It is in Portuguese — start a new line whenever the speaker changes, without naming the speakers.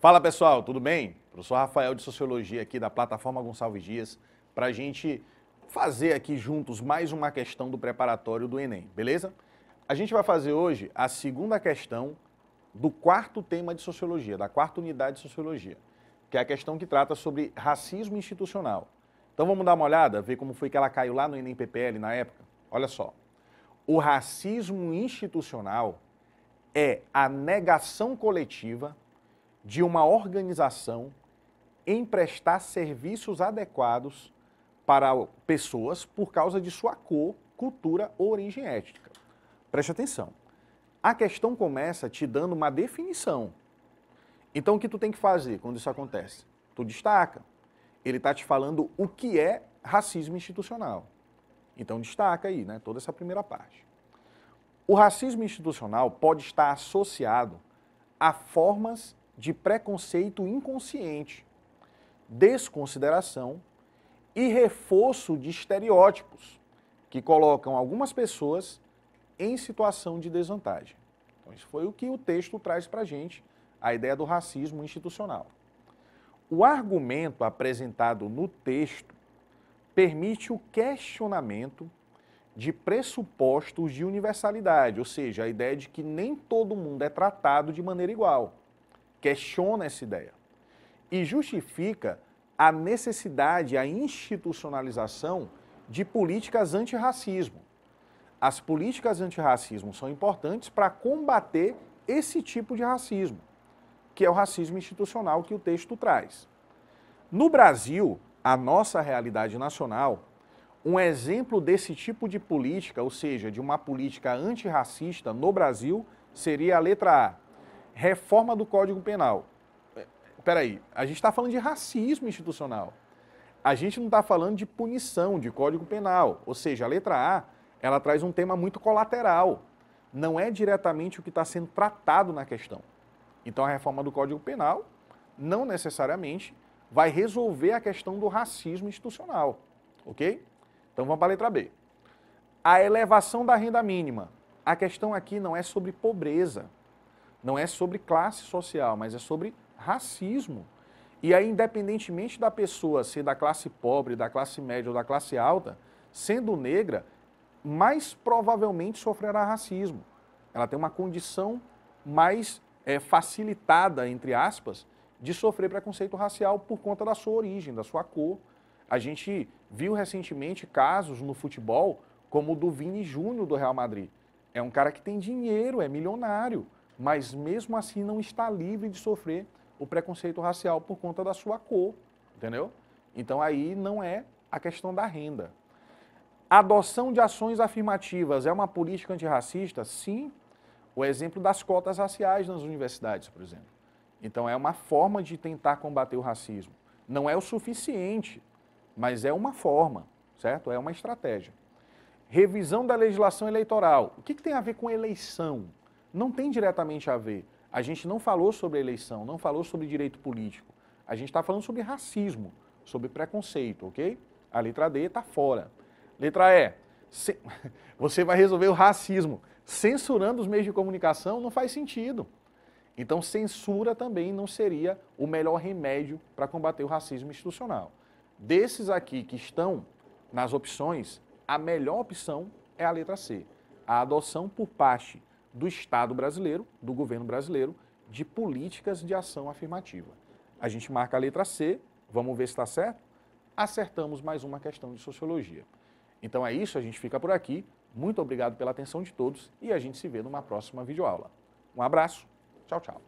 Fala pessoal, tudo bem? Professor Rafael de Sociologia aqui da plataforma Gonçalves Dias para a gente fazer aqui juntos mais uma questão do preparatório do Enem, beleza? A gente vai fazer hoje a segunda questão do quarto tema de Sociologia, da quarta unidade de Sociologia, que é a questão que trata sobre racismo institucional. Então vamos dar uma olhada, ver como foi que ela caiu lá no Enem PPL na época? Olha só. O racismo institucional é a negação coletiva de uma organização em prestar serviços adequados para pessoas por causa de sua cor, cultura ou origem étnica. Preste atenção. A questão começa te dando uma definição. Então o que tu tem que fazer quando isso acontece? Tu destaca. Ele está te falando o que é racismo institucional. Então destaca aí, né, toda essa primeira parte. O racismo institucional pode estar associado a formas de preconceito inconsciente, desconsideração e reforço de estereótipos que colocam algumas pessoas em situação de desvantagem. Então, isso foi o que o texto traz para a gente, a ideia do racismo institucional. O argumento apresentado no texto permite o questionamento de pressupostos de universalidade, ou seja, a ideia de que nem todo mundo é tratado de maneira igual questiona essa ideia e justifica a necessidade, a institucionalização de políticas antirracismo. As políticas antirracismo são importantes para combater esse tipo de racismo, que é o racismo institucional que o texto traz. No Brasil, a nossa realidade nacional, um exemplo desse tipo de política, ou seja, de uma política antirracista no Brasil, seria a letra A, reforma do Código Penal. É, aí, a gente está falando de racismo institucional. A gente não está falando de punição, de Código Penal. Ou seja, a letra A, ela traz um tema muito colateral. Não é diretamente o que está sendo tratado na questão. Então, a reforma do Código Penal não necessariamente vai resolver a questão do racismo institucional. Ok? Então, vamos para a letra B. A elevação da renda mínima. A questão aqui não é sobre pobreza. Não é sobre classe social, mas é sobre racismo. E aí, independentemente da pessoa ser da classe pobre, da classe média ou da classe alta, sendo negra, mais provavelmente sofrerá racismo. Ela tem uma condição mais é, facilitada, entre aspas, de sofrer preconceito racial por conta da sua origem, da sua cor. A gente viu recentemente casos no futebol como o do Vini Júnior do Real Madrid. É um cara que tem dinheiro, é milionário, mas mesmo assim não está livre de sofrer o preconceito racial por conta da sua cor, entendeu? Então aí não é a questão da renda. Adoção de ações afirmativas é uma política antirracista? Sim. O exemplo das cotas raciais nas universidades, por exemplo. Então é uma forma de tentar combater o racismo. Não é o suficiente, mas é uma forma, certo? É uma estratégia. Revisão da legislação eleitoral. O que, que tem a ver com eleição? não tem diretamente a ver. A gente não falou sobre eleição, não falou sobre direito político. A gente está falando sobre racismo, sobre preconceito, ok? A letra D está fora. Letra E, se... você vai resolver o racismo. Censurando os meios de comunicação não faz sentido. Então, censura também não seria o melhor remédio para combater o racismo institucional. Desses aqui que estão nas opções, a melhor opção é a letra C, a adoção por parte do Estado brasileiro, do governo brasileiro, de políticas de ação afirmativa. A gente marca a letra C, vamos ver se está certo? Acertamos mais uma questão de sociologia. Então é isso, a gente fica por aqui. Muito obrigado pela atenção de todos e a gente se vê numa próxima videoaula. Um abraço, tchau, tchau.